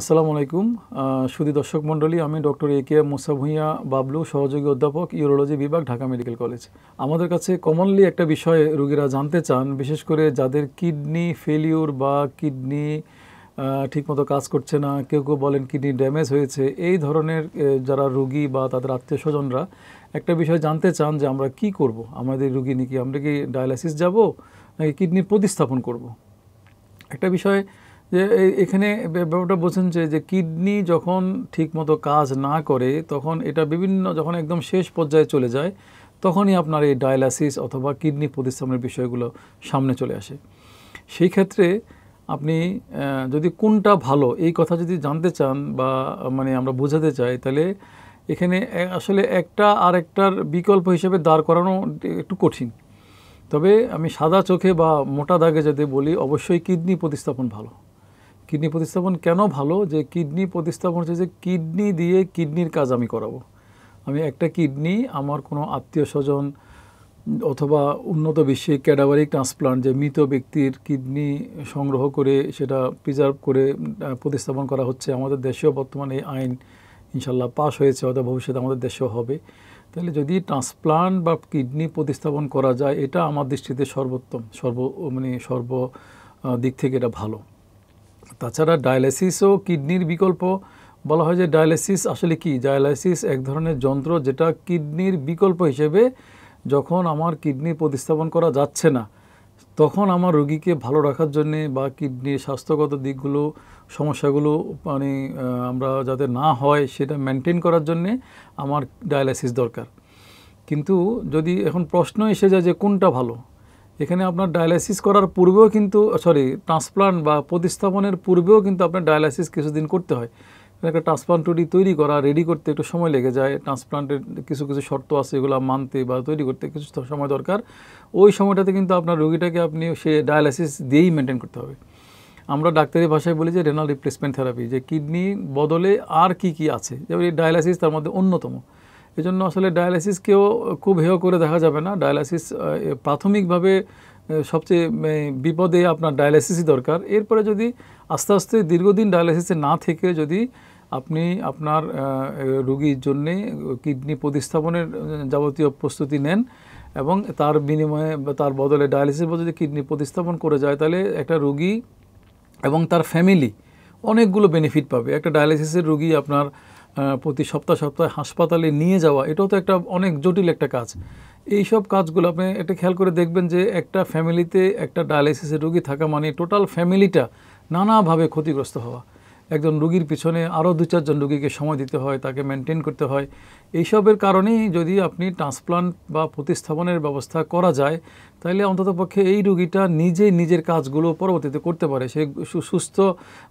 আসসালামু আলাইকুম সুদি দর্শক মণ্ডলী আমি ডক্টর এ কে মোসা ভূঁইয়া বাবলু সহযোগী অধ্যাপক ইউরোলজি বিভাগ ঢাকা মেডিকেল কলেজ আমাদের কাছে কমনলি একটা বিষয়ে রোগীরা জানতে চান বিশেষ করে যাদের কিডনি ফেলিওর বা কিডনি ঠিকমতো কাজ করছে না কেউ কেউ বলেন কিডনি ড্যামেজ হয়েছে এই ধরনের যারা রুগী বা তাদের আত্মীয় স্বজনরা একটা বিষয় জানতে চান যে আমরা কি করব আমাদের রুগী নাকি আমরা কি ডায়ালিসিস যাব নাকি কিডনি প্রতিস্থাপন করব একটা বিষয় যে এখানে ব্যাপারটা বোঝেন যে যে কিডনি যখন ঠিকমতো কাজ না করে তখন এটা বিভিন্ন যখন একদম শেষ পর্যায়ে চলে যায় তখনই আপনার এই ডায়ালাসিস অথবা কিডনি প্রতিস্থাপনের বিষয়গুলো সামনে চলে আসে সেই ক্ষেত্রে আপনি যদি কোনটা ভালো এই কথা যদি জানতে চান বা মানে আমরা বোঝাতে চাই তাহলে এখানে আসলে একটা আর একটার বিকল্প হিসেবে দাঁড় করানো একটু কঠিন তবে আমি সাদা চোখে বা মোটা দাগে যদি বলি অবশ্যই কিডনি প্রতিস্থাপন ভালো কিডনি প্রতিস্থাপন কেন ভালো যে কিডনি প্রতিস্থাপন হচ্ছে যে কিডনি দিয়ে কিডনির কাজ আমি করাবো আমি একটা কিডনি আমার কোনো আত্মীয় স্বজন অথবা উন্নত বিশ্বে ক্যাডাভারিক ট্রান্সপ্লান্ট যে মৃত ব্যক্তির কিডনি সংগ্রহ করে সেটা প্রিজার্ভ করে প্রতিস্থাপন করা হচ্ছে আমাদের দেশেও বর্তমানে এই আইন ইনশাল্লাহ পাশ হয়েছে অথবা ভবিষ্যতে আমাদের দেশেও হবে তাহলে যদি ট্রান্সপ্লান্ট বা কিডনি প্রতিস্থাপন করা যায় এটা আমার দৃষ্টিতে সর্বোত্তম সর্ব মানে সর্ব দিক থেকে এটা ভালো তাছাড়া ডায়ালাইসিসও কিডনির বিকল্প বলা হয় যে ডায়ালাইসিস আসলে কি ডায়ালাইসিস এক ধরনের যন্ত্র যেটা কিডনির বিকল্প হিসেবে যখন আমার কিডনি প্রতিস্থাপন করা যাচ্ছে না তখন আমার রোগীকে ভালো রাখার জন্যে বা কিডনির স্বাস্থ্যগত দিকগুলো সমস্যাগুলো মানে আমরা যাতে না হয় সেটা মেনটেন করার জন্যে আমার ডায়ালাইসিস দরকার কিন্তু যদি এখন প্রশ্ন এসে যায় যে কোনটা ভালো এখানে আপনার ডায়ালাইসিস করার পূর্বেও কিন্তু সরি ট্রান্সপ্লান্ট বা প্রতিস্থাপনের পূর্বেও কিন্তু আপনার ডায়ালাইসিস কিছুদিন করতে হয় একটা ট্রান্সপ্লান্ট টুডি তৈরি করা রেডি করতে একটু সময় লেগে যায় ট্রান্সপ্লান্টের কিছু কিছু শর্ত আছে এগুলো মানতে বা তৈরি করতে কিছু সময় দরকার ওই সময়টাতে কিন্তু আপনার রোগীটাকে আপনি সে ডায়ালাইসিস দিয়েই মেনটেন করতে হবে আমরা ডাক্তারি ভাষায় বলি যে রেনাল রিপ্লেসমেন্ট থেরাপি যে কিডনি বদলে আর কি কি আছে যেমন এই ডায়ালাইসিস তার মধ্যে অন্যতম এজন্য আসলে ডায়ালাইসিসকেও খুব হেয় করে দেখা যাবে না ডায়ালাইসিস প্রাথমিকভাবে সবচেয়ে বিপদে আপনার ডায়ালাইসিসই দরকার এরপরে যদি আস্তে আস্তে দীর্ঘদিন ডায়ালাইসিসে না থেকে যদি আপনি আপনার রুগীর জন্যে কিডনি প্রতিস্থাপনের যাবতীয় প্রস্তুতি নেন এবং তার বিনিময়ে তার বদলে ডায়ালিসিস যদি কিডনি প্রতিস্থাপন করে যায় তাহলে একটা রুগী এবং তার ফ্যামিলি অনেকগুলো বেনিফিট পাবে একটা ডায়ালিসিসের রোগী আপনার প্রতি সপ্তাহ সপ্তাহে হাসপাতালে নিয়ে যাওয়া এটাও তো একটা অনেক জটিল একটা কাজ এই সব কাজগুলো আপনি এটা খেয়াল করে দেখবেন যে একটা ফ্যামিলিতে একটা ডায়ালিসিসের রুগী থাকা মানে টোটাল ফ্যামিলিটা নানাভাবে ক্ষতিগ্রস্ত হওয়া একজন রুগীর পিছনে আরও দু চারজন রুগীকে সময় দিতে হয় তাকে মেনটেন করতে হয় এইসবের কারণেই যদি আপনি ট্রান্সপ্লান্ট বা প্রতিস্থাপনের ব্যবস্থা করা যায় তাহলে অন্ততপক্ষে এই রুগীটা নিজে নিজের কাজগুলো পরবর্তীতে করতে পারে সে সুস্থ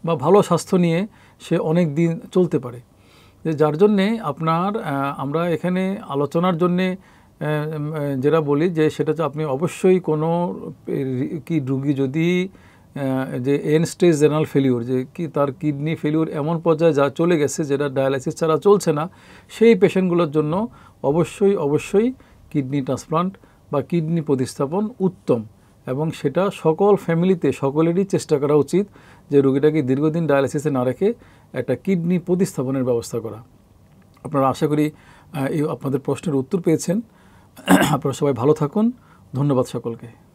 বা ভালো স্বাস্থ্য নিয়ে সে অনেক দিন চলতে পারে যে যার জন্যে আপনার আমরা এখানে আলোচনার জন্যে যেটা বলি যে সেটা আপনি অবশ্যই কোনো কি রুগী যদি যে এন স্টেজ জেনারেল ফেলিওর যে কি তার কিডনি ফেলিওর এমন পর্যায়ে যা চলে গেছে যেটা ডায়ালাইসিস ছাড়া চলছে না সেই পেশেন্টগুলোর জন্য অবশ্যই অবশ্যই কিডনি ট্রান্সপ্লান্ট বা কিডনি প্রতিস্থাপন উত্তম এবং সেটা সকল ফ্যামিলিতে সকলেরই চেষ্টা করা উচিত যে রুগীটাকে দীর্ঘদিন ডায়ালিসিসে না রেখে একটা কিডনি প্রতিস্থাপনের ব্যবস্থা করা আপনারা আশা করি এই আপনাদের প্রশ্নের উত্তর পেয়েছেন আপনারা সবাই ভালো থাকুন ধন্যবাদ সকলকে